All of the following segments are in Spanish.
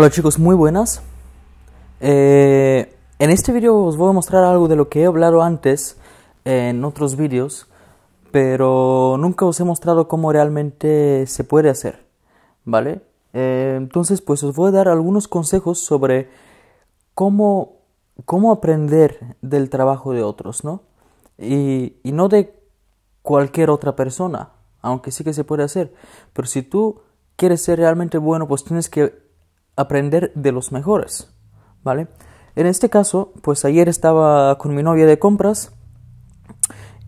Hola chicos, muy buenas. Eh, en este video os voy a mostrar algo de lo que he hablado antes en otros vídeos, pero nunca os he mostrado cómo realmente se puede hacer, ¿vale? Eh, entonces, pues os voy a dar algunos consejos sobre cómo, cómo aprender del trabajo de otros, ¿no? Y, y no de cualquier otra persona, aunque sí que se puede hacer, pero si tú quieres ser realmente bueno, pues tienes que aprender de los mejores, ¿vale? En este caso, pues ayer estaba con mi novia de compras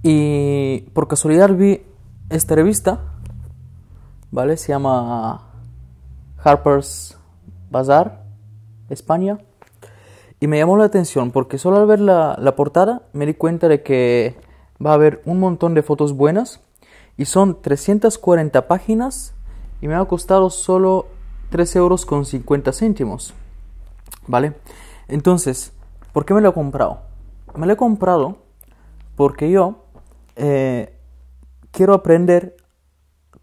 y por casualidad vi esta revista, ¿vale? Se llama Harper's Bazaar, España. Y me llamó la atención porque solo al ver la, portada me di cuenta de que va a haber un montón de fotos buenas y son 340 páginas y me ha costado solo 3 euros con 50 céntimos. ¿Vale? Entonces, ¿por qué me lo he comprado? Me lo he comprado porque yo eh, quiero aprender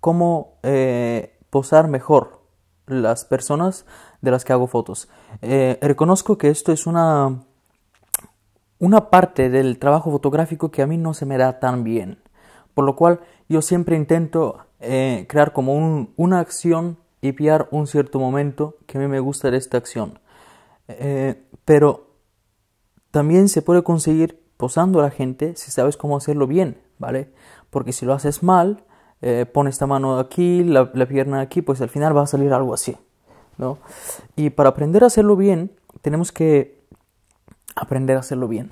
cómo eh, posar mejor las personas de las que hago fotos. Eh, reconozco que esto es una, una parte del trabajo fotográfico que a mí no se me da tan bien. Por lo cual yo siempre intento crear como una acción y piar un cierto momento que a mí me gusta de esta acción. Eh, pero también se puede conseguir posando a la gente si sabes cómo hacerlo bien, ¿vale? Porque si lo haces mal, eh, pones esta mano aquí, la, pierna aquí, pues al final va a salir algo así, ¿no? Y para aprender a hacerlo bien, tenemos que aprender a hacerlo bien.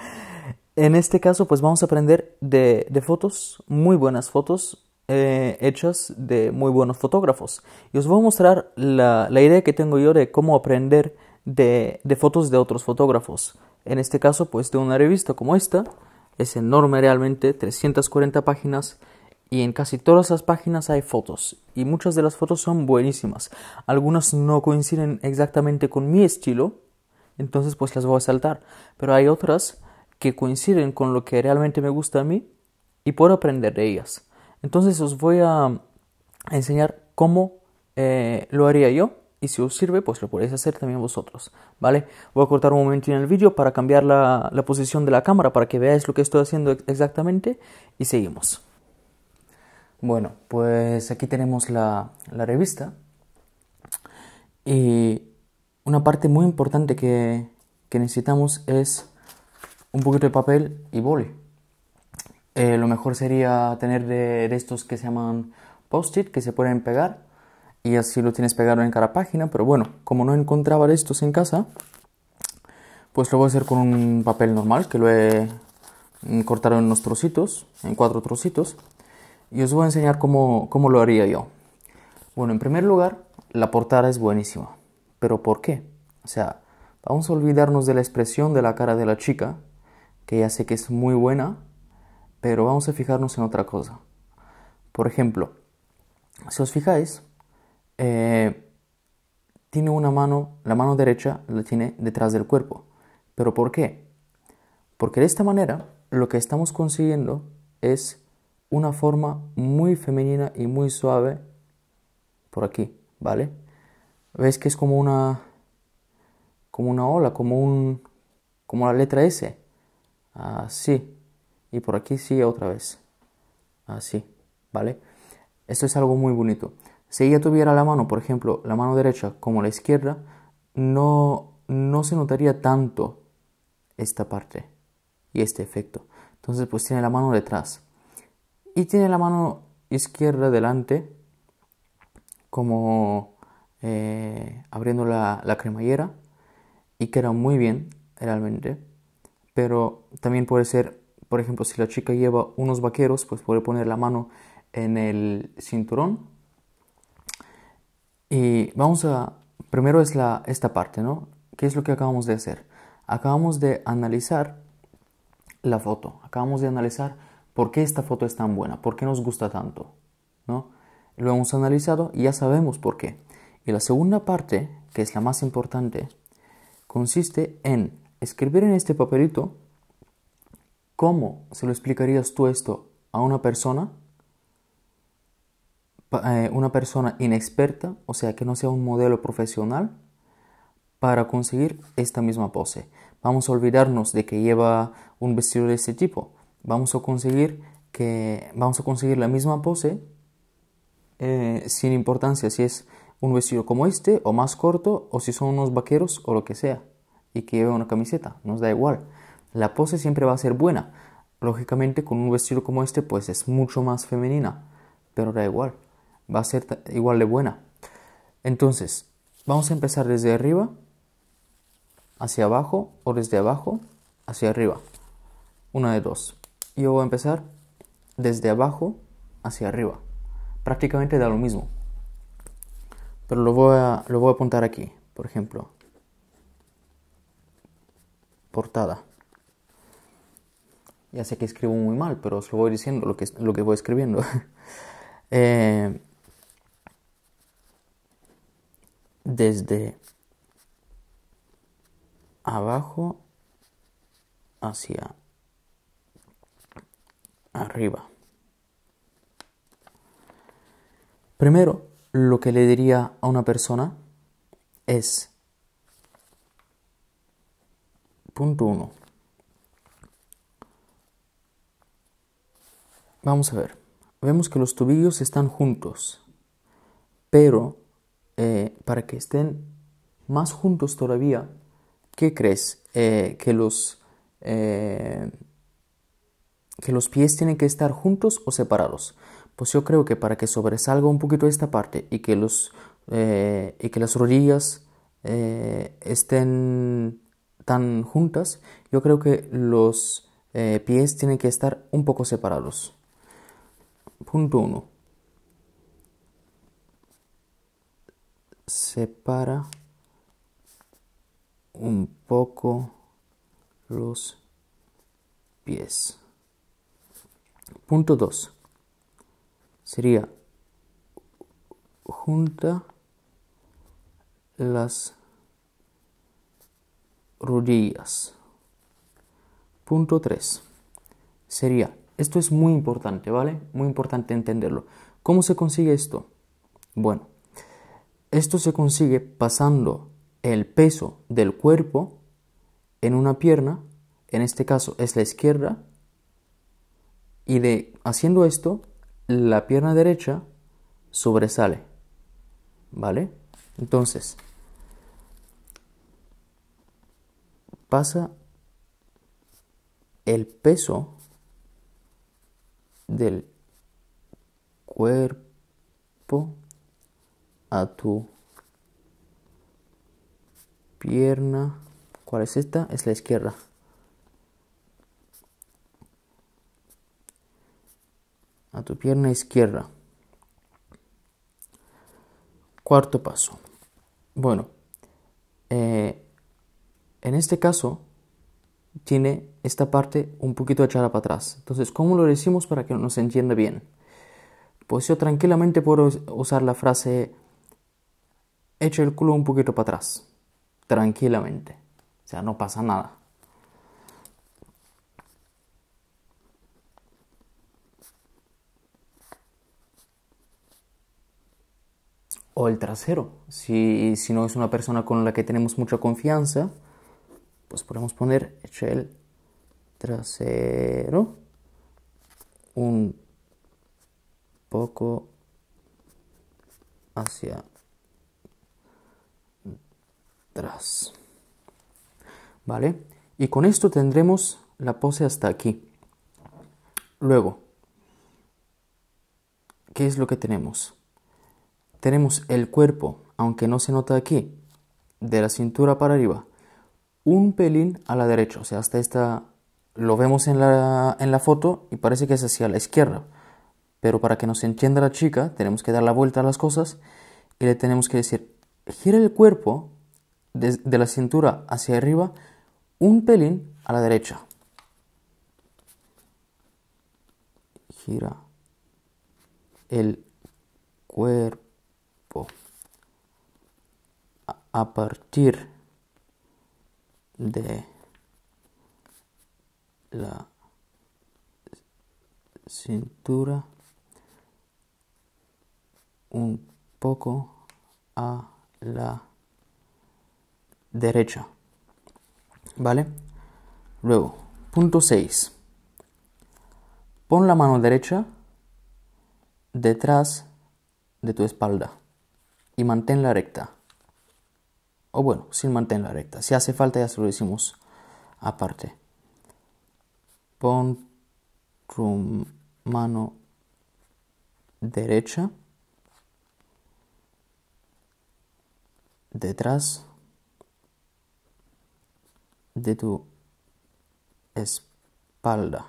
en este caso, pues vamos a aprender de, de fotos, muy buenas fotos, eh, hechas de muy buenos fotógrafos. Y os voy a mostrar la, idea que tengo yo de cómo aprender de, de, fotos de otros fotógrafos. En este caso, pues de una revista como esta, es enorme realmente, 340 páginas, y en casi todas las páginas hay fotos, y muchas de las fotos son buenísimas. Algunas no coinciden exactamente con mi estilo, entonces pues las voy a saltar, pero hay otras que coinciden con lo que realmente me gusta a mí y puedo aprender de ellas. Entonces os voy a enseñar cómo eh, lo haría yo y si os sirve pues lo podéis hacer también vosotros, ¿vale? Voy a cortar un momento en el vídeo para cambiar la, posición de la cámara para que veáis lo que estoy haciendo exactamente y seguimos. Bueno, pues aquí tenemos la, revista y una parte muy importante que, que necesitamos es un poquito de papel y boli. Eh, lo mejor sería tener de, estos que se llaman post-it que se pueden pegar y así lo tienes pegado en cada página. Pero bueno, como no encontraba de estos en casa, pues lo voy a hacer con un papel normal que lo he mm, cortado en unos trocitos, en cuatro trocitos. Y os voy a enseñar cómo, cómo lo haría yo. Bueno, en primer lugar, la portada es buenísima. ¿Pero por qué? O sea, vamos a olvidarnos de la expresión de la cara de la chica, que ya sé que es muy buena, pero vamos a fijarnos en otra cosa. Por ejemplo, si os fijáis, eh, tiene una mano, la mano derecha la tiene detrás del cuerpo. ¿Pero por qué? Porque de esta manera lo que estamos consiguiendo es una forma muy femenina y muy suave por aquí, ¿vale? ¿Veis que es como una como una ola, como un como la letra S? Así. Ah, y por aquí sigue otra vez. Así, ¿vale? Esto es algo muy bonito. Si ella tuviera la mano, por ejemplo, la mano derecha como la izquierda, no, no se notaría tanto esta parte y este efecto. Entonces, pues tiene la mano detrás. Y tiene la mano izquierda delante, como eh, abriendo la, la cremallera, y queda muy bien, realmente. Pero también puede ser por ejemplo, si la chica lleva unos vaqueros, pues puede poner la mano en el cinturón. Y vamos a, primero es la, esta parte, ¿no? ¿Qué es lo que acabamos de hacer? Acabamos de analizar la foto, acabamos de analizar por qué esta foto es tan buena, por qué nos gusta tanto, ¿no? Lo hemos analizado y ya sabemos por qué. Y la segunda parte, que es la más importante, consiste en escribir en este papelito ¿Cómo se lo explicarías tú esto a una persona? Eh, una persona inexperta, o sea, que no sea un modelo profesional, para conseguir esta misma pose. Vamos a olvidarnos de que lleva un vestido de este tipo. Vamos a conseguir que vamos a conseguir la misma pose eh, sin importancia si es un vestido como este o más corto o si son unos vaqueros o lo que sea y que lleve una camiseta, nos da igual. La pose siempre va a ser buena. Lógicamente con un vestido como este pues es mucho más femenina, pero da igual, va a ser igual de buena. Entonces, vamos a empezar desde arriba hacia abajo o desde abajo hacia arriba. Una de dos. Yo voy a empezar desde abajo hacia arriba. Prácticamente da lo mismo. Pero lo voy a, lo voy a apuntar aquí, por ejemplo. Portada. Ya sé que escribo muy mal, pero os lo voy diciendo, lo que, lo que voy escribiendo. Eh, desde abajo hacia arriba. Primero, lo que le diría a una persona es, punto uno, Vamos a ver. Vemos que los tobillos están juntos, pero eh, para que estén más juntos todavía, ¿qué crees? Eh, que, los, eh, que los pies tienen que estar juntos o separados. Pues yo creo que para que sobresalga un poquito esta parte y que, los, y que las rodillas estén tan juntas, yo creo que los pies tienen que estar un poco separados. Punto 1. Separa un poco los pies. Punto 2. Sería junta las rodillas. Punto 3. Sería esto es muy importante, ¿vale? Muy importante entenderlo. ¿Cómo se consigue esto? Bueno, esto se consigue pasando el peso del cuerpo en una pierna, en este caso es la izquierda, y de haciendo esto, la pierna derecha sobresale. ¿Vale? Entonces, pasa el peso del cuerpo a tu pierna. ¿Cuál es esta? Es la izquierda. A tu pierna izquierda. Cuarto paso. Bueno, eh, en este caso tiene esta parte un poquito echada para atrás. Entonces, ¿cómo lo decimos para que nos entienda bien? Pues yo tranquilamente puedo usar la frase echa el culo un poquito para atrás. Tranquilamente. O sea, no pasa nada. O el trasero. Si, si no es una persona con la que tenemos mucha confianza, pues podemos poner el trasero un poco hacia atrás. ¿Vale? Y con esto tendremos la pose hasta aquí. Luego, ¿qué es lo que tenemos? Tenemos el cuerpo, aunque no se nota aquí, de la cintura para arriba un pelín a la derecha, o sea, hasta esta lo vemos en la, en la foto y parece que es hacia la izquierda. Pero para que nos entienda la chica, tenemos que dar la vuelta a las cosas y le tenemos que decir, gira el cuerpo de la cintura hacia arriba un pelín a la derecha. Gira el cuerpo a partir de la cintura un poco a la derecha. ¿Vale? Luego, punto 6. Pon la mano derecha detrás de tu espalda y manténla recta. O bueno, sin mantenerla recta. Si hace falta ya se lo hicimos aparte. Pon tu mano derecha detrás de tu espalda.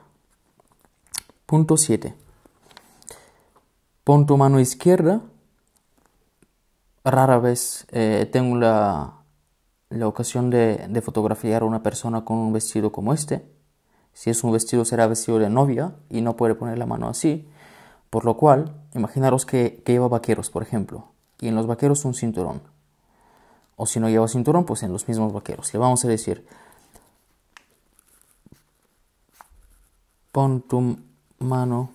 Punto 7. Pon tu mano izquierda. Rara vez eh, tengo la la ocasión de, fotografiar a una persona con un vestido como este. Si es un vestido será vestido de novia y no puede poner la mano así. Por lo cual, imaginaros que, lleva vaqueros, por ejemplo, y en los vaqueros un cinturón. O si no lleva cinturón, pues en los mismos vaqueros. Le vamos a decir, pon tu mano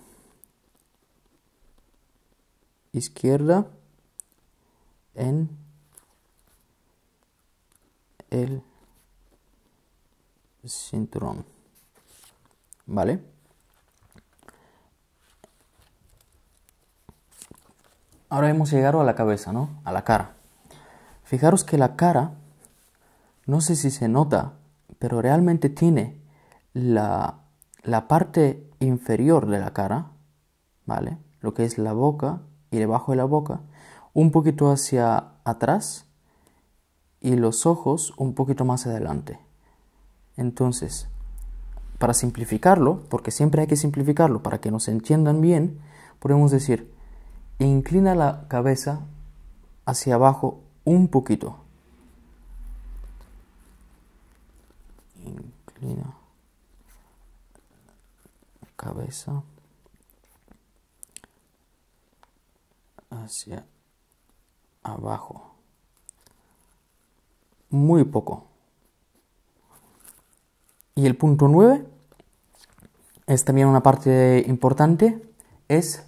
izquierda en el cinturón. ¿Vale? Ahora hemos llegado a la cabeza, ¿no? A la cara. Fijaros que la cara, no sé si se nota, pero realmente tiene la, la parte inferior de la cara, ¿vale? Lo que es la boca y debajo de la boca, un poquito hacia atrás y los ojos un poquito más adelante. Entonces, para simplificarlo, porque siempre hay que simplificarlo para que nos entiendan bien, podemos decir, inclina la cabeza hacia abajo un poquito. Inclina la cabeza hacia abajo muy poco. Y el punto 9 es también una parte importante, es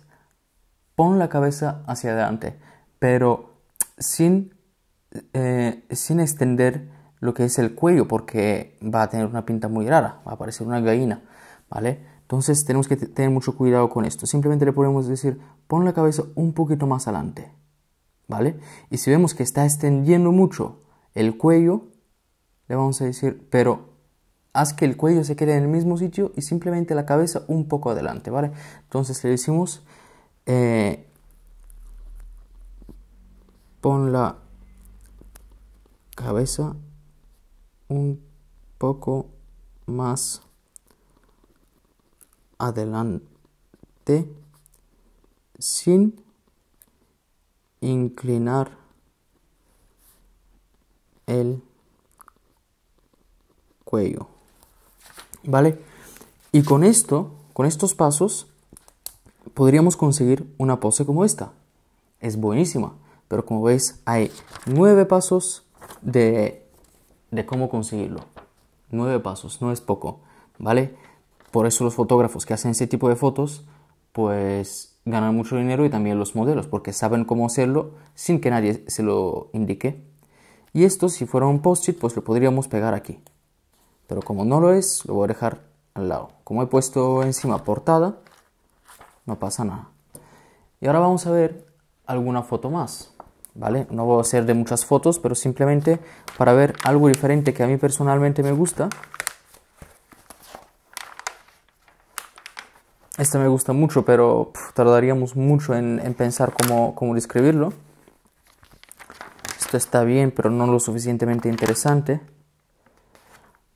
pon la cabeza hacia adelante, pero sin, eh, sin extender lo que es el cuello, porque va a tener una pinta muy rara, va a parecer una gallina, ¿vale? Entonces tenemos que tener mucho cuidado con esto. Simplemente le podemos decir, pon la cabeza un poquito más adelante, ¿vale? Y si vemos que está extendiendo mucho el cuello, le vamos a decir, pero haz que el cuello se quede en el mismo sitio y simplemente la cabeza un poco adelante, ¿vale? Entonces le decimos, eh, pon la cabeza un poco más adelante sin inclinar el cuello. ¿Vale? Y con esto, con estos pasos, podríamos conseguir una pose como esta. Es buenísima, pero como veis hay nueve pasos de, de cómo conseguirlo. Nueve pasos, no es poco, ¿vale? Por eso los fotógrafos que hacen ese tipo de fotos, pues ganan mucho dinero y también los modelos, porque saben cómo hacerlo sin que nadie se lo indique. Y esto si fuera un post-it pues lo podríamos pegar aquí. Pero como no lo es, lo voy a dejar al lado. Como he puesto encima portada, no pasa nada. Y ahora vamos a ver alguna foto más. ¿Vale? No voy a hacer de muchas fotos, pero simplemente para ver algo diferente que a mí personalmente me gusta. Esta me gusta mucho, pero tardaríamos mucho en, pensar cómo, cómo describirlo está bien, pero no lo suficientemente interesante.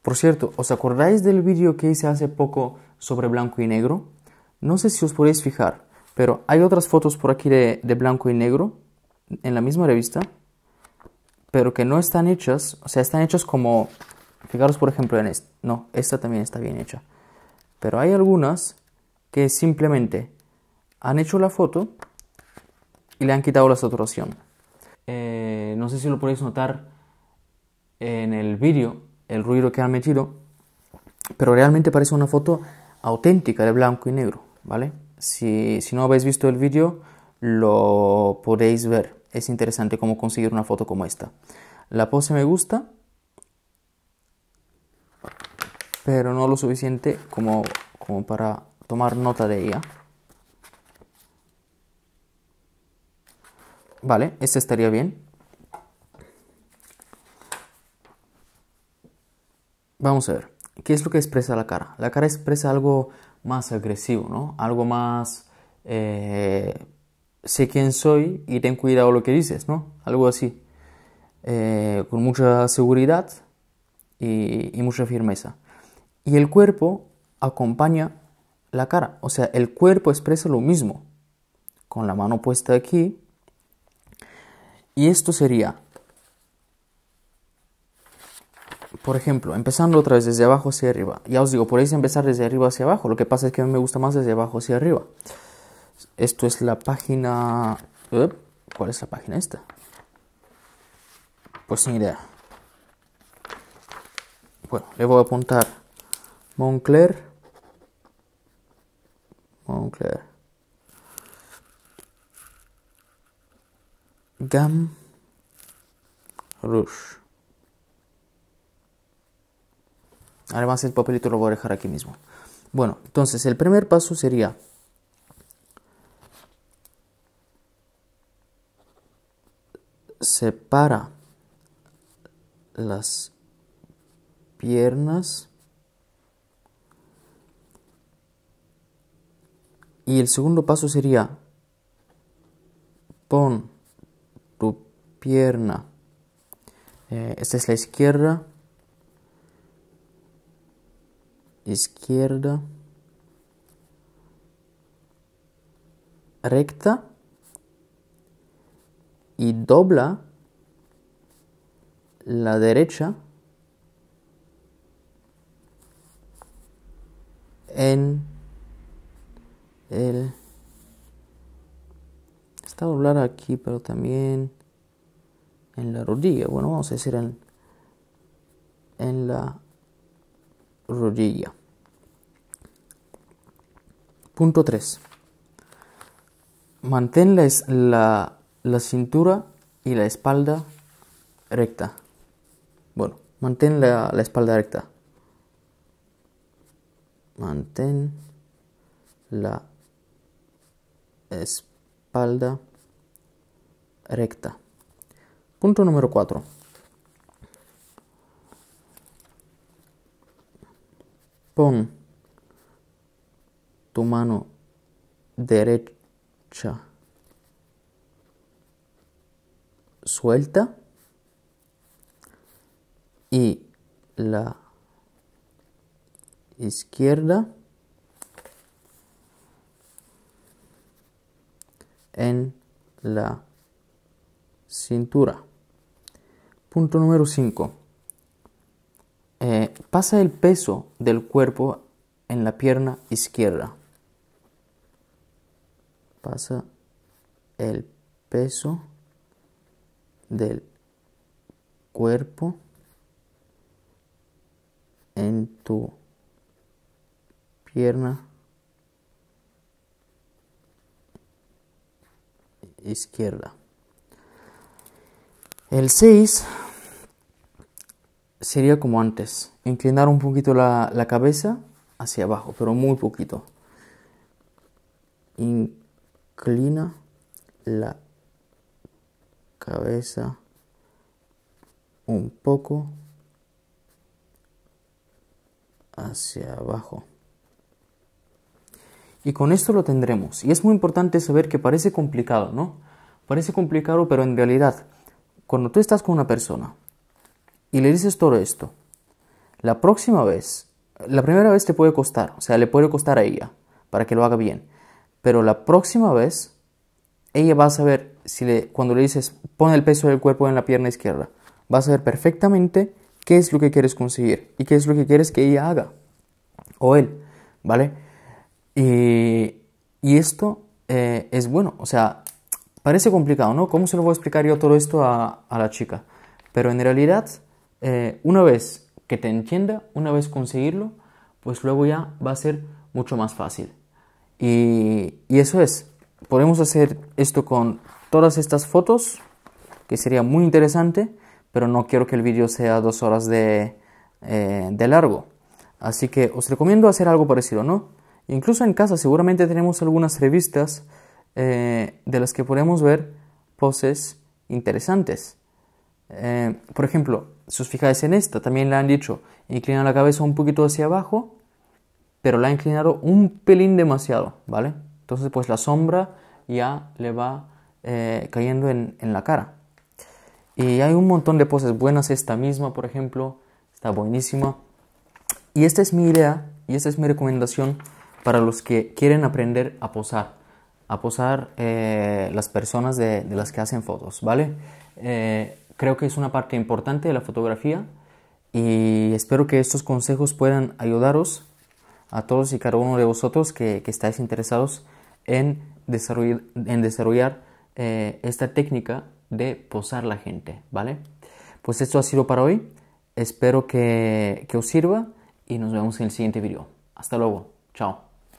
Por cierto, ¿os acordáis del vídeo que hice hace poco sobre blanco y negro? No sé si os podéis fijar, pero hay otras fotos por aquí de, blanco y negro en la misma revista, pero que no están hechas, o sea, están hechas como, fijaros por ejemplo en esta, no, esta también está bien hecha, pero hay algunas que simplemente han hecho la foto y le han quitado la saturación. Eh, no sé si lo podéis notar en el vídeo, el ruido que han metido, pero realmente parece una foto auténtica de blanco y negro, ¿vale? Si, si no habéis visto el vídeo, lo podéis ver. Es interesante cómo conseguir una foto como esta. La pose me gusta, pero no lo suficiente como, como para tomar nota de ella. Vale, esto estaría bien. Vamos a ver, ¿qué es lo que expresa la cara? La cara expresa algo más agresivo, ¿no? Algo más... Eh, sé quién soy y ten cuidado lo que dices, ¿no? Algo así. Eh, con mucha seguridad y, y mucha firmeza. Y el cuerpo acompaña la cara. O sea, el cuerpo expresa lo mismo. Con la mano puesta aquí, y esto sería, por ejemplo, empezando otra vez desde abajo hacia arriba. Ya os digo, podéis empezar desde arriba hacia abajo. Lo que pasa es que a mí me gusta más desde abajo hacia arriba. Esto es la página... ¿Cuál es la página esta? Pues sin idea. Bueno, le voy a apuntar Moncler. Moncler. Gam Rush. Además, el papelito lo voy a dejar aquí mismo. Bueno, entonces el primer paso sería separa las piernas y el segundo paso sería pon pierna. Eh, esta es la izquierda. Izquierda. Recta. Y dobla la derecha en el está doblar aquí pero también en la rodilla. Bueno, vamos a decir en, la rodilla. Punto 3. Mantén la, la, la, cintura y la espalda recta. Bueno, mantén la, la espalda recta. Mantén la espalda recta. Punto número 4. Pon tu mano derecha suelta y la izquierda en la cintura. Punto número 5. Eh, pasa el peso del cuerpo en la pierna izquierda. Pasa el peso del cuerpo en tu pierna izquierda. El 6 sería como antes, inclinar un poquito la, la cabeza hacia abajo, pero muy poquito. Inclina la cabeza un poco hacia abajo. Y con esto lo tendremos. Y es muy importante saber que parece complicado, ¿no? Parece complicado, pero en realidad cuando tú estás con una persona y le dices todo esto, la próxima vez, la primera vez te puede costar, o sea, le puede costar a ella para que lo haga bien, pero la próxima vez ella va a saber si le, cuando le dices pon el peso del cuerpo en la pierna izquierda, va a saber perfectamente qué es lo que quieres conseguir y qué es lo que quieres que ella haga o él, ¿vale? Y, esto eh, es bueno, o sea, Parece complicado, ¿no? ¿Cómo se lo voy a explicar yo todo esto a, la chica? Pero en realidad, eh, una vez que te entienda, una vez conseguirlo, pues luego ya va a ser mucho más fácil. Y, eso es, podemos hacer esto con todas estas fotos, que sería muy interesante, pero no quiero que el vídeo sea dos horas de, eh, de largo. Así que os recomiendo hacer algo parecido, ¿no? Incluso en casa seguramente tenemos algunas revistas eh, de las que podemos ver poses interesantes. Eh, por ejemplo, si os en esta, también le han dicho, inclina la cabeza un poquito hacia abajo, pero la ha inclinado un pelín demasiado, ¿vale? Entonces, pues la sombra ya le va eh, cayendo en, la cara. Y hay un montón de poses buenas, esta misma, por ejemplo, está buenísima. Y esta es mi idea y esta es mi recomendación para los que quieren aprender a posar a posar eh, las personas de, las que hacen fotos, ¿vale? Eh, creo que es una parte importante de la fotografía y espero que estos consejos puedan ayudaros a todos y cada uno de vosotros que, estáis interesados en desarrollar, eh, esta técnica de posar la gente, ¿vale? Pues esto ha sido para hoy, espero que, que os sirva y nos vemos en el siguiente video. Hasta luego, chao.